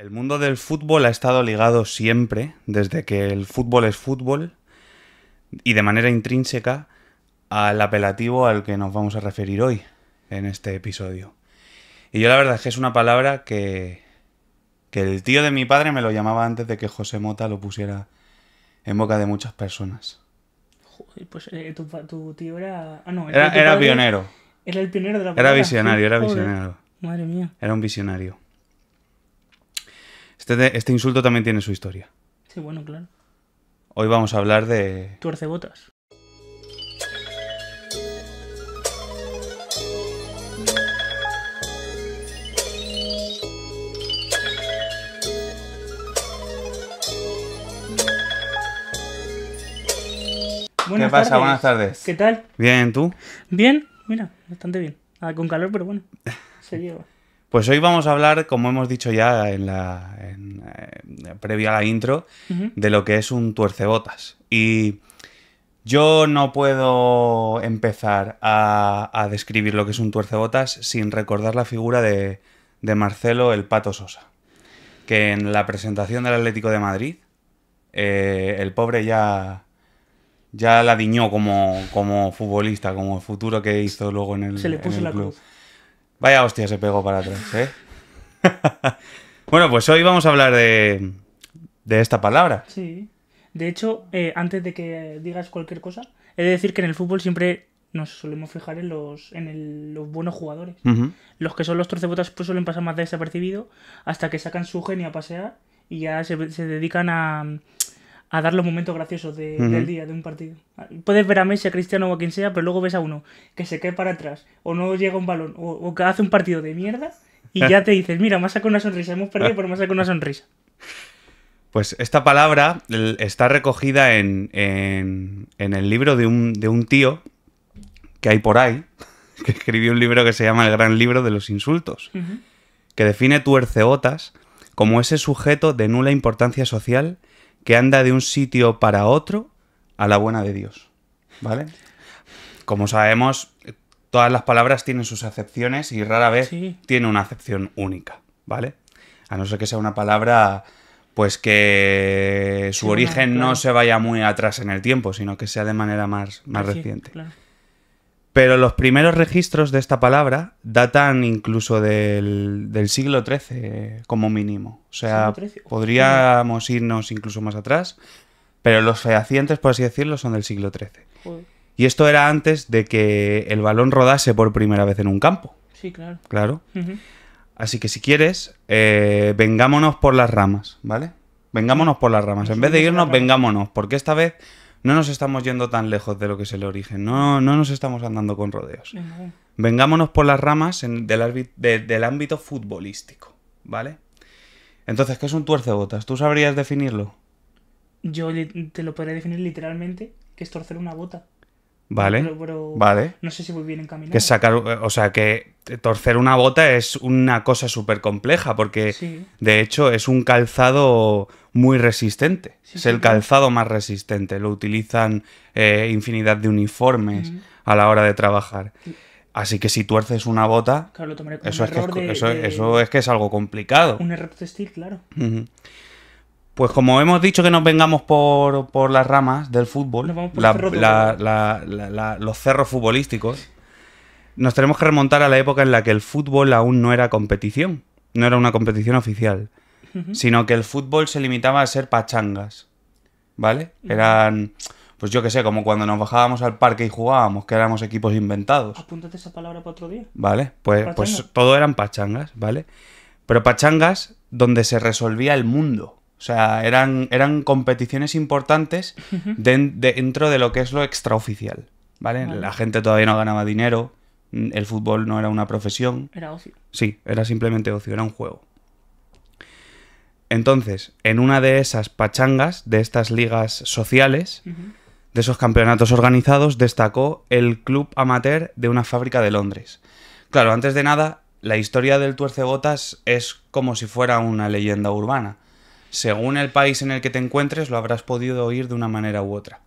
El mundo del fútbol ha estado ligado siempre, desde que el fútbol es fútbol, y de manera intrínseca, al apelativo al que nos vamos a referir hoy, en este episodio. Y yo la verdad es que es una palabra que, el tío de mi padre me lo llamaba antes de que José Mota lo pusiera en boca de muchas personas. pues eh, tu, tío era... Ah, no, era, era pionero. Era el pionero de la palabra. Era visionario, era visionario. Madre mía. Era un visionario. Este, este, insulto también tiene su historia. Sí, bueno, claro. Hoy vamos a hablar de... Tuercebotas. Buenas ¿Qué pasa? Buenas tardes. ¿Qué tal? Bien, ¿tú? Bien, mira, bastante bien. con calor, pero bueno, se lleva. Pues hoy vamos a hablar, como hemos dicho ya en la, eh, previo a la intro, de lo que es un tuercebotas. Y yo no puedo empezar a, describir lo que es un tuercebotas sin recordar la figura de, Marcelo el Pato Sosa, que en la presentación del Atlético de Madrid, eh, el pobre ya, ya la diñó como, futbolista, como futuro que hizo luego en el. Se le puso la club. cruz. Vaya hostia, se pegó para atrás, ¿eh? bueno, pues hoy vamos a hablar de, esta palabra. Sí. De hecho, eh, antes de que digas cualquier cosa, he de decir que en el fútbol siempre nos solemos fijar en los, en los buenos jugadores. Los que son los torcebotas pues suelen pasar más desapercibidos hasta que sacan su genio a pasear y ya se dedican a, a dar los momentos graciosos del día, de un partido. Puedes ver a Messi, a Cristiano o a quien sea, pero luego ves a uno que se cae para atrás, o no llega un balón, o, que hace un partido de mierda, y ya te dices, mira, más ha una sonrisa, hemos perdido, pero me ha una sonrisa. Pues esta palabra está recogida en, en, el libro de un, tío que hay por ahí, que escribió un libro que se llama El Gran Libro de los Insultos, que define tuerceotas como ese sujeto de nula importancia social que anda de un sitio para otro a la buena de Dios. ¿Vale? Como sabemos, todas las palabras tienen sus acepciones y rara vez tiene una acepción única, ¿vale? A no ser que sea una palabra pues que su origen no se vaya muy atrás en el tiempo, sino que sea de manera más, más reciente. Pero los primeros registros de esta palabra datan incluso del, siglo XIII como mínimo. O sea, podríamos irnos incluso más atrás, pero los fehacientes, por así decirlo, son del siglo XIII. Y esto era antes de que el balón rodase por primera vez en un campo. Sí, claro. Claro. Así que si quieres, eh, vengámonos por las ramas, ¿vale? Vengámonos por las ramas. En vez de irnos, vengámonos, porque esta vez no nos estamos yendo tan lejos de lo que es el origen, no, no nos estamos andando con rodeos. Vengámonos por las ramas del, del ámbito futbolístico, ¿vale? Entonces, ¿qué es un tuercebotas? ¿Tú sabrías definirlo? Yo te lo podría definir literalmente, que es torcer una bota. Vale. vale. No sé si voy bien encaminado. Que sacar, o sea, que torcer una bota es una cosa súper compleja porque de hecho es un calzado muy resistente. es el calzado más resistente. Lo utilizan eh, infinidad de uniformes a la hora de trabajar. Así que si tuerces una bota, eso, es que es, eso, es que es algo complicado. Un error textil, claro. Pues como hemos dicho que nos vengamos por, las ramas del fútbol, los cerros futbolísticos, nos tenemos que remontar a la época en la que el fútbol aún no era competición, no era una competición oficial, sino que el fútbol se limitaba a ser pachangas, ¿vale? Eran, pues yo qué sé, como cuando nos bajábamos al parque y jugábamos, que éramos equipos inventados. Apúntate esa palabra para otro día. Vale, pues, pues todo eran pachangas, ¿vale? Pero pachangas donde se resolvía el mundo. O sea, eran, eran competiciones importantes dentro de lo que es lo extraoficial, ¿vale? La gente todavía no ganaba dinero, mm, el fútbol no era una profesión. Era ocio. Sí, era simplemente ocio, era un juego. Entonces, en una de esas pachangas, de estas ligas sociales, de esos campeonatos organizados, destacó el club amateur de una fábrica de Londres. Claro, antes de nada, la historia del tuercebotas es como si fuera una leyenda urbana según el país en el que te encuentres, lo habrás podido oír de una manera u otra.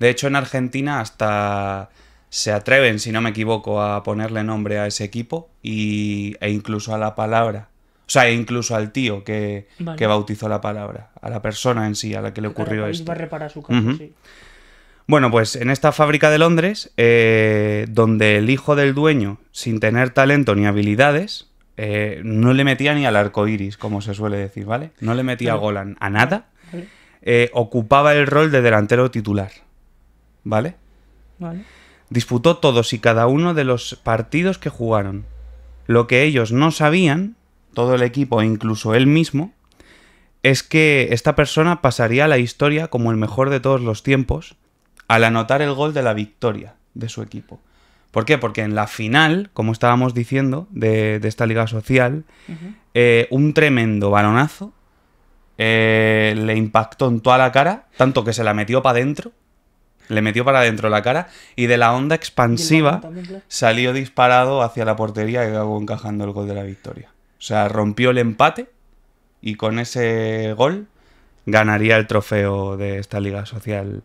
De hecho, en Argentina hasta se atreven, si no me equivoco, a ponerle nombre a ese equipo y, e incluso a la palabra. O sea, e incluso al tío que, bautizó la palabra, a la persona en sí, a la que le ocurrió esto. A reparar su casa, sí. Bueno, pues en esta fábrica de Londres, eh, donde el hijo del dueño, sin tener talento ni habilidades, eh, no le metía ni al arco iris, como se suele decir, ¿vale? No le metía gol a, a nada. Eh, ocupaba el rol de delantero titular, ¿vale? Vale. Disputó todos y cada uno de los partidos que jugaron. Lo que ellos no sabían, todo el equipo e incluso él mismo, es que esta persona pasaría a la historia como el mejor de todos los tiempos al anotar el gol de la victoria de su equipo. ¿Por qué? Porque en la final, como estábamos diciendo, de, esta liga social, eh, un tremendo balonazo eh, le impactó en toda la cara, tanto que se la metió para adentro, le metió para adentro la cara, y de la onda expansiva salió disparado hacia la portería y acabó encajando el gol de la victoria. O sea, rompió el empate y con ese gol ganaría el trofeo de esta liga social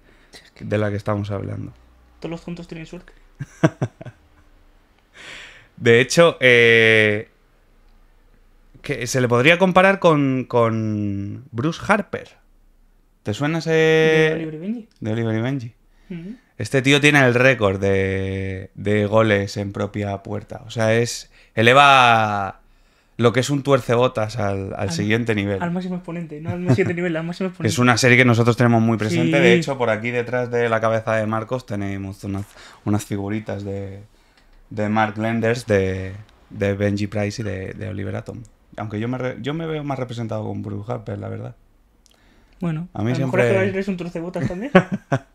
de la que estamos hablando. Todos los juntos tienen suerte de hecho, eh, que se le podría comparar con, Bruce Harper. ¿Te suena ese...? De Oliver Benji. Este tío tiene el récord de, de goles en propia puerta. O sea, es eleva lo que es un tuercebotas al, siguiente nivel. Al máximo exponente, no al siguiente nivel, al máximo exponente. Es una serie que nosotros tenemos muy presente. De hecho, por aquí detrás de la cabeza de Marcos tenemos unas, unas figuritas de, de Mark Lenders, de, de Benji Price y de, de Oliver Atom. Aunque yo me, yo me veo más representado con Bruce Harper, la verdad. Bueno, a mí siempre... mejor es que eres un tuercebotas también.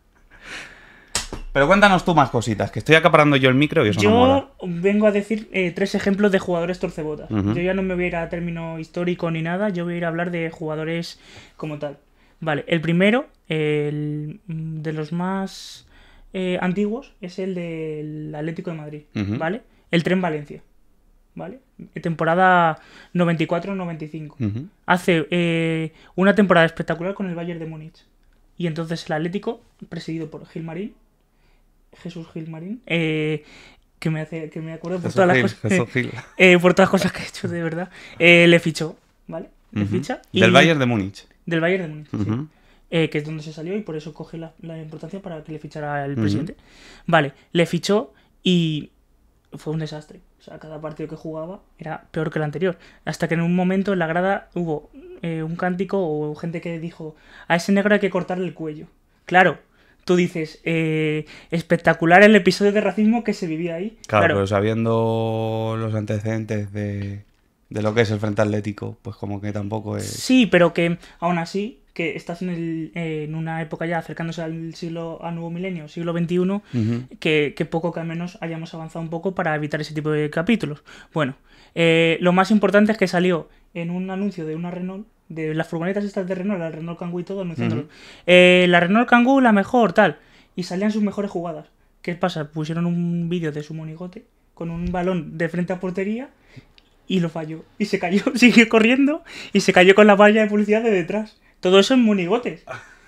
Pero cuéntanos tú más cositas, que estoy acaparando yo el micro y eso Yo vengo a decir eh, tres ejemplos de jugadores torcebotas. Yo ya no me voy a ir a término histórico ni nada, yo voy a ir a hablar de jugadores como tal. Vale, el primero, el de los más eh, antiguos, es el del Atlético de Madrid, ¿vale? El Tren Valencia, ¿vale? Temporada 94-95. Hace eh, una temporada espectacular con el Bayern de Múnich. Y entonces el Atlético, presidido por Gilmarín, Jesús Gilmarín. Eh, que me, hace, que me acuerdo eh, por todas, las cosas, que ha hecho, de verdad. Eh, le fichó, ¿vale? Le del Bayern de Múnich. Del Bayern de Múnich, eh, que es donde se salió y por eso coge la, importancia para que le fichara el presidente. Vale, le fichó y fue un desastre. O sea, cada partido que jugaba era peor que el anterior. Hasta que en un momento en la grada hubo un cántico o gente que dijo: A ese negro hay que cortarle el cuello. Claro, tú dices, eh, espectacular el episodio de racismo que se vivía ahí. Claro, pero sabiendo los antecedentes de, lo que es el Frente Atlético, pues como que tampoco es... Sí, pero que aún así, que estás en, el, en una época ya acercándose al siglo al nuevo milenio, siglo XXI, que, poco que al menos hayamos avanzado un poco para evitar ese tipo de capítulos. Bueno, eh, lo más importante es que salió en un anuncio de una Renault de las furgonetas estas de Renault, la Renault Kangoo y todo, no eh, la Renault Kangoo, la mejor, tal. Y salían sus mejores jugadas. ¿Qué pasa? Pusieron un vídeo de su monigote con un balón de frente a portería y lo falló. Y se cayó, siguió corriendo y se cayó con la valla de publicidad de detrás. Todo eso en monigotes.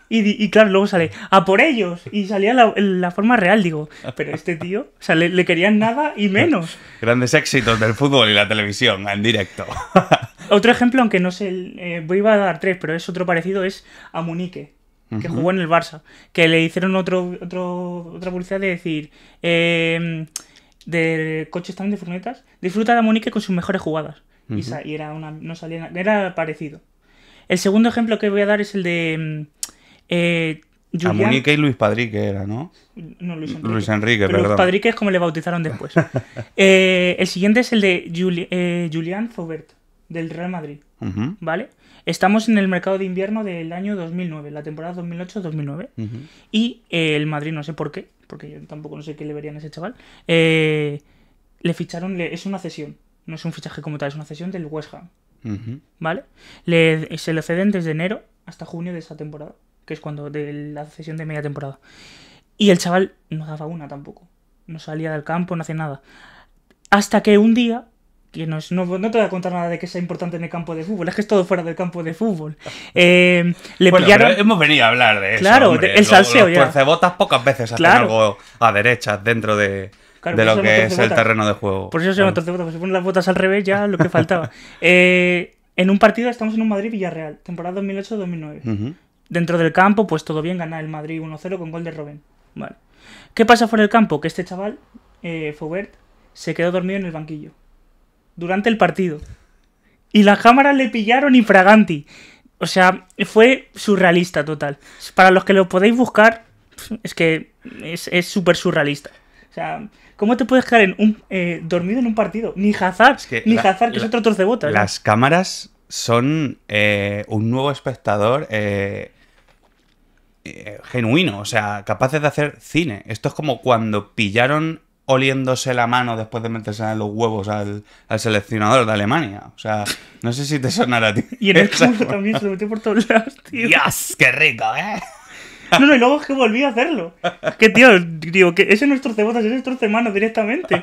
Y, y claro, luego sale, ¡a por ellos! Y salía la, la forma real, digo. Pero este tío, o le, querían nada y menos. Grandes éxitos del fútbol y la televisión en directo. Otro ejemplo, aunque no sé, eh, voy a dar tres, pero es otro parecido, es a Munique, que jugó en el Barça, que le hicieron otro, otro otra publicidad de decir, em, de coches también de furgonetas, disfruta de Munique con sus mejores jugadas. y, era una, no salía, era parecido. El segundo ejemplo que voy a dar es el de... Em, eh, A Munique y Luis Padrique era, ¿no? No, Luis Enrique. perdón. Luis Padrique es como le bautizaron después. Eh, el siguiente es el de eh, Julián Faubert del Real Madrid, ¿vale? Estamos en el mercado de invierno del año 2009, la temporada 2008-2009, y eh, el Madrid, no sé por qué, porque yo tampoco no sé qué le verían a ese chaval, eh, le ficharon, es una cesión, no es un fichaje como tal, es una cesión del West Ham, ¿vale? se lo ceden desde enero hasta junio de esa temporada, que es cuando de la cesión de media temporada. Y el chaval no daba una tampoco, no salía del campo, no hacía nada. Hasta que un día que no, te voy a contar nada de que sea importante en el campo de fútbol, es que es todo fuera del campo de fútbol. Eh, le pillaron... hemos venido a hablar de eso. Claro, el salseo los, los pocas veces hacen algo a derecha dentro de, lo que es el terreno de juego. Por eso se llama se ponen las botas al revés ya lo que faltaba. Eh, en un partido estamos en un Madrid-Villarreal, temporada 2008-2009. Dentro del campo, pues todo bien, gana el Madrid 1-0 con gol de Robben. ¿Qué pasa fuera del campo? Que este chaval, eh, se quedó dormido en el banquillo durante el partido. Y las cámaras le pillaron y fraganti. O sea, fue surrealista total. Para los que lo podéis buscar, es que es súper surrealista. O sea, ¿cómo te puedes quedar en un, eh, dormido en un partido? Ni Hazard, ni que es otro trozo Las cámaras son eh, un nuevo espectador eh, genuino, o sea, capaces de hacer cine. Esto es como cuando pillaron oliéndose la mano después de meterse en los huevos al, seleccionador de Alemania. O sea, no sé si te sonará a Y en el culo también se lo metió por todos lados, tío. ¡Dios, qué rico, eh! No, no, y luego es que volví a hacerlo. Es que, tío, digo, que ese no es trocebotas, ese es mano directamente.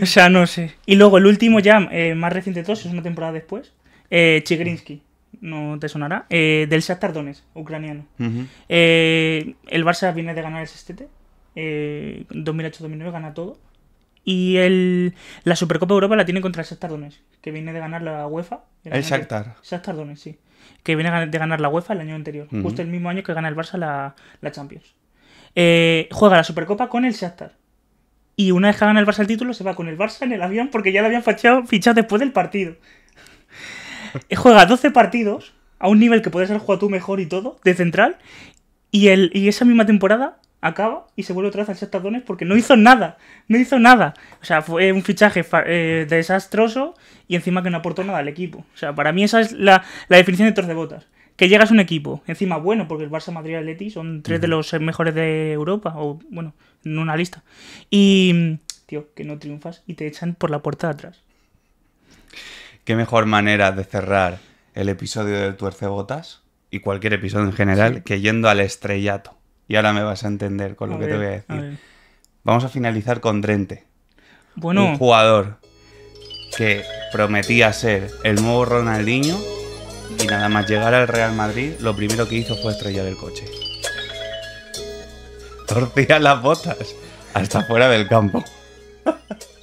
O sea, no sé. Y luego el último ya, eh, más reciente de todos, es una temporada después, eh, Chigrinsky no te sonará, eh, del Shakhtar ucraniano. Eh, el Barça viene de ganar el sextete 2008-2009 eh, gana todo. Y el, la Supercopa Europa la tiene contra el Shakhtar Donetsk, que viene de ganar la UEFA. El Shakhtar. Shakhtar Donetsk, sí. Que viene de ganar la UEFA el año anterior. Justo el mismo año que gana el Barça la, Champions. Eh, juega la Supercopa con el Shakhtar. Y una vez que gana el Barça el título, se va con el Barça en el avión porque ya lo habían fichado, fichado después del partido. Eh, juega 12 partidos a un nivel que puede ser jugado tú mejor y todo, de central. Y, el, y esa misma temporada acaba y se vuelve otra vez al Shakhtar porque no hizo nada, no hizo nada. O sea, fue un fichaje eh, desastroso y encima que no aportó nada al equipo. O sea, para mí esa es la, definición de torcebotas. Que llegas a un equipo, encima bueno, porque el Barça, Madrid y Atleti son tres de los mejores de Europa, o bueno, en una lista. Y, tío, que no triunfas y te echan por la puerta de atrás. Qué mejor manera de cerrar el episodio del Tuercebotas y cualquier episodio en general que yendo al estrellato. Y ahora me vas a entender con lo que te voy a decir. Vamos a finalizar con Drente. Un jugador que prometía ser el nuevo Ronaldinho y nada más llegar al Real Madrid, lo primero que hizo fue estrellar el coche. Torcía las botas hasta fuera del campo.